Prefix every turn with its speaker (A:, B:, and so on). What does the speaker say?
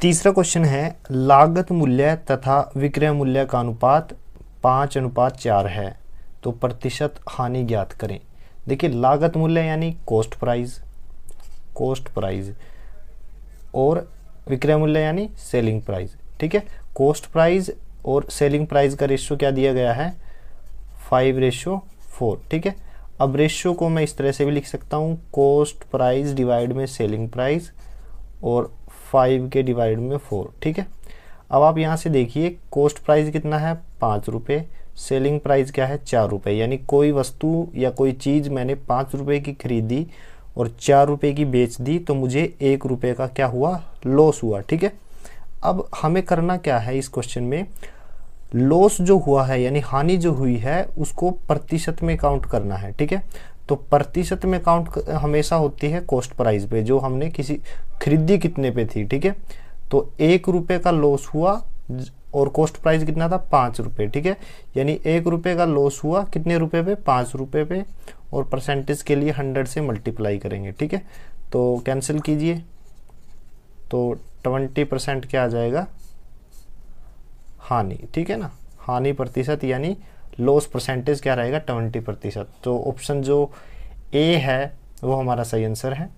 A: तीसरा क्वेश्चन है लागत मूल्य तथा विक्रय मूल्य का अनुपात पाँच अनुपात चार है तो प्रतिशत हानि ज्ञात करें देखिए लागत मूल्य यानी कोस्ट प्राइस कोस्ट प्राइस और विक्रय मूल्य यानी सेलिंग प्राइस ठीक है कोस्ट प्राइस और सेलिंग प्राइस का रेशो क्या दिया गया है फाइव रेशो फोर ठीक है अब रेशो को मैं इस तरह से भी लिख सकता हूँ कोस्ट प्राइस डिवाइड में सेलिंग प्राइस और फाइव के डिवाइड में फोर ठीक है अब आप यहाँ से देखिए कोस्ट प्राइस कितना है पाँच रुपये सेलिंग प्राइस क्या है चार रुपये यानी कोई वस्तु या कोई चीज़ मैंने पाँच रुपये की खरीदी और चार रुपये की बेच दी तो मुझे एक रुपये का क्या हुआ लॉस हुआ ठीक है अब हमें करना क्या है इस क्वेश्चन में लॉस जो हुआ है यानी हानि जो हुई है उसको प्रतिशत में काउंट करना है ठीक है तो प्रतिशत में काउंट हमेशा होती है कॉस्ट प्राइस पे जो हमने किसी खरीदी कितने पे थी ठीक है तो एक रुपये का लॉस हुआ और कॉस्ट प्राइस कितना था पाँच रुपये ठीक है यानी एक रुपये का लॉस हुआ कितने रुपये पे पाँच रुपये पे और परसेंटेज के लिए हंड्रेड से मल्टीप्लाई करेंगे ठीक है तो कैंसिल कीजिए तो ट्वेंटी परसेंट क्या आ जाएगा हानि ठीक है ना हानि प्रतिशत यानी लॉस परसेंटेज क्या रहेगा ट्वेंटी प्रतिशत तो ऑप्शन जो ए है वो हमारा सही आंसर है